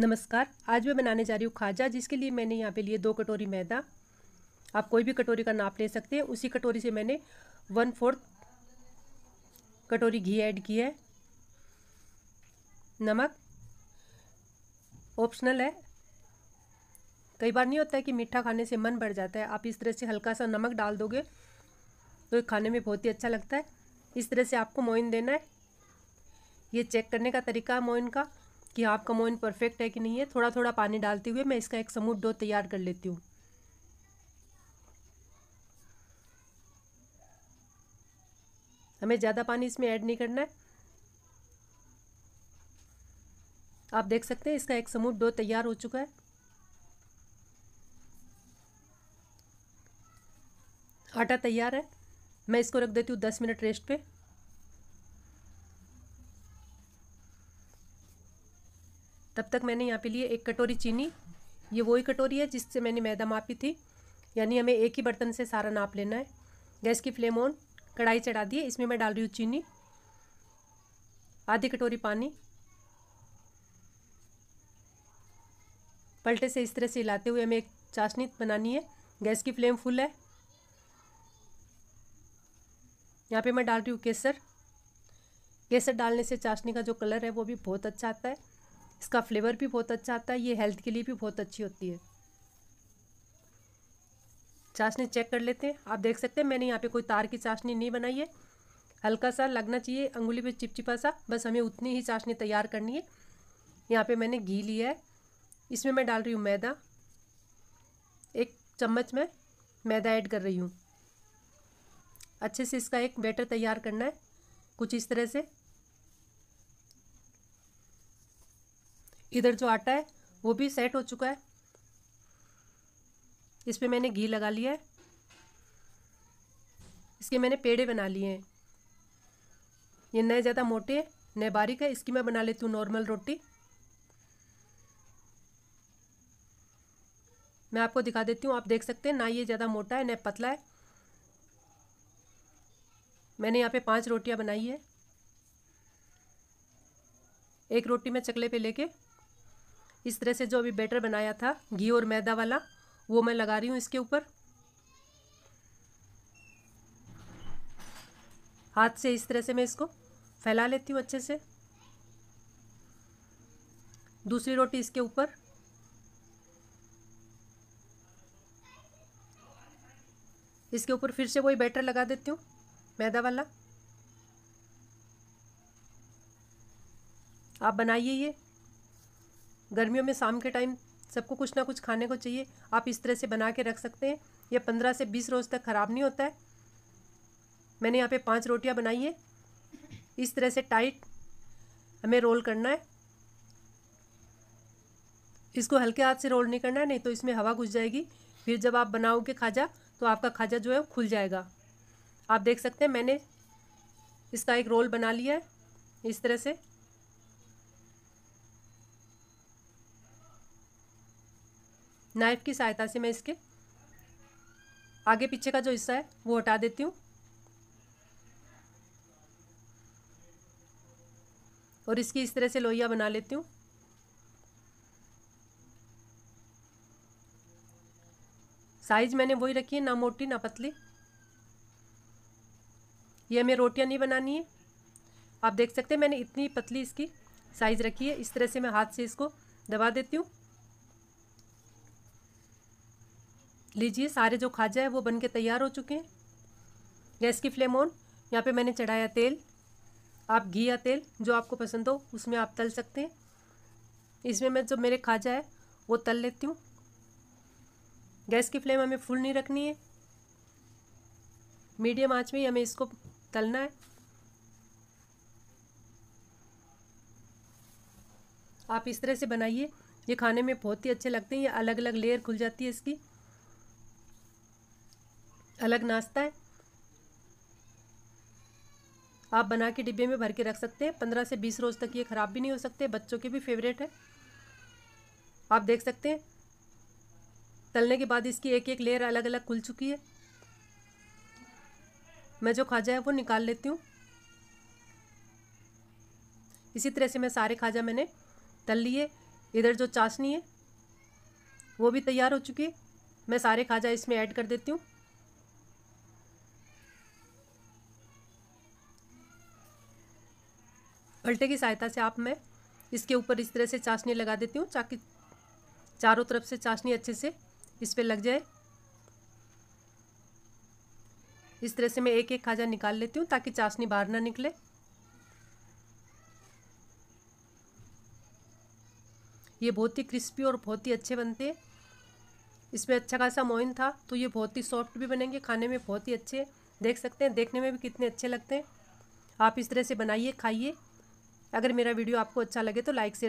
नमस्कार आज मैं बनाने जा रही हूँ खाजा जिसके लिए मैंने यहाँ पे लिए दो कटोरी मैदा आप कोई भी कटोरी का नाप ले सकते हैं उसी कटोरी से मैंने वन फोर्थ कटोरी घी ऐड की है नमक ऑप्शनल है कई बार नहीं होता है कि मीठा खाने से मन बढ़ जाता है आप इस तरह से हल्का सा नमक डाल दोगे तो खाने में बहुत ही अच्छा लगता है इस तरह से आपको मोइन देना है ये चेक करने का तरीका है मोइन का कि आपका मोइन परफेक्ट है कि नहीं है थोड़ा थोड़ा पानी डालते हुए मैं इसका एक समूह डो तैयार कर लेती हूँ हमें ज़्यादा पानी इसमें ऐड नहीं करना है आप देख सकते हैं इसका एक समूह डो तैयार हो चुका है आटा तैयार है मैं इसको रख देती हूँ दस मिनट रेस्ट पे तब तक मैंने यहाँ पे लिए एक कटोरी चीनी ये वही कटोरी है जिससे मैंने मैदा मापी थी यानी हमें एक ही बर्तन से सारा नाप लेना है गैस की फ्लेम ऑन कढ़ाई चढ़ा दिए इसमें मैं डाल रही हूँ चीनी आधी कटोरी पानी पलटे से इस तरह से हिलाते हुए हमें एक चाशनी बनानी है गैस की फ्लेम फुल है यहाँ पे मैं डाल रही हूँ केसर केसर डालने से चाशनी का जो कलर है वो भी बहुत अच्छा आता है इसका फ्लेवर भी बहुत अच्छा आता है ये हेल्थ के लिए भी बहुत अच्छी होती है चाशनी चेक कर लेते हैं आप देख सकते हैं मैंने यहाँ पे कोई तार की चाशनी नहीं बनाई है हल्का सा लगना चाहिए अंगुली पे चिपचिपा सा बस हमें उतनी ही चाशनी तैयार करनी है यहाँ पे मैंने घी लिया है इसमें मैं डाल रही हूँ मैदा एक चम्मच में मैदा ऐड कर रही हूँ अच्छे से इसका एक बैटर तैयार करना है कुछ इस तरह से इधर जो आटा है वो भी सेट हो चुका है इस पर मैंने घी लगा लिया है इसके मैंने पेड़े बना लिए हैं ये न ज़्यादा मोटे है न बारीक है इसकी मैं बना लेती हूँ नॉर्मल रोटी मैं आपको दिखा देती हूँ आप देख सकते हैं ना ये ज़्यादा मोटा है न पतला है मैंने यहाँ पे पांच रोटियाँ बनाई है एक रोटी मैं चकले पे लेके इस तरह से जो अभी बैटर बनाया था घी और मैदा वाला वो मैं लगा रही हूँ इसके ऊपर हाथ से इस तरह से मैं इसको फैला लेती हूँ अच्छे से दूसरी रोटी इसके ऊपर इसके ऊपर फिर से वही बैटर लगा देती हूँ मैदा वाला आप बनाइए ये गर्मियों में शाम के टाइम सबको कुछ ना कुछ खाने को चाहिए आप इस तरह से बना के रख सकते हैं यह पंद्रह से बीस रोज़ तक ख़राब नहीं होता है मैंने यहाँ पे पांच रोटियाँ बनाई है इस तरह से टाइट हमें रोल करना है इसको हल्के हाथ से रोल नहीं करना है नहीं तो इसमें हवा घुस जाएगी फिर जब आप बनाओगे खाजा तो आपका खाजा जो है खुल जाएगा आप देख सकते हैं मैंने इसका एक रोल बना लिया है इस तरह से नाइफ़ की सहायता से मैं इसके आगे पीछे का जो हिस्सा है वो हटा देती हूँ और इसकी इस तरह से लोहिया बना लेती हूँ साइज मैंने वही रखी है ना मोटी ना पतली ये हमें रोटियाँ नहीं बनानी है आप देख सकते हैं मैंने इतनी पतली इसकी साइज़ रखी है इस तरह से मैं हाथ से इसको दबा देती हूँ लीजिए सारे जो खाजा है वो बन के तैयार हो चुके हैं गैस की फ्लेम ऑन यहाँ पे मैंने चढ़ाया तेल आप घी या तेल जो आपको पसंद हो उसमें आप तल सकते हैं इसमें मैं जो मेरे खाजा है वो तल लेती हूँ गैस की फ्लेम हमें फुल नहीं रखनी है मीडियम आँच में ही हमें इसको तलना है आप इस तरह से बनाइए ये खाने में बहुत ही अच्छे लगते हैं ये अलग अलग लेयर खुल जाती है इसकी अलग नाश्ता है आप बना के डिब्बे में भर के रख सकते हैं पंद्रह से बीस रोज़ तक ये ख़राब भी नहीं हो सकते बच्चों के भी फेवरेट है आप देख सकते हैं तलने के बाद इसकी एक एक लेयर अलग अलग खुल चुकी है मैं जो खाजा है वो निकाल लेती हूँ इसी तरह से मैं सारे खाजा मैंने तल लिए इधर जो चाशनी है वो भी तैयार हो चुकी है मैं सारे खाजा इसमें ऐड कर देती हूँ फलटे की सहायता से आप मैं इसके ऊपर इस तरह से चाशनी लगा देती हूँ ताकि चारों तरफ से चाशनी अच्छे से इस पर लग जाए इस तरह से मैं एक एक खाजा निकाल लेती हूँ ताकि चाशनी बाहर ना निकले ये बहुत ही क्रिस्पी और बहुत ही अच्छे बनते हैं इसमें अच्छा खासा मोइन था तो ये बहुत ही सॉफ्ट भी बनेंगे खाने में बहुत ही अच्छे देख सकते हैं देखने में भी कितने अच्छे लगते हैं आप इस तरह से बनाइए खाइए अगर मेरा वीडियो आपको अच्छा लगे तो लाइक शेयर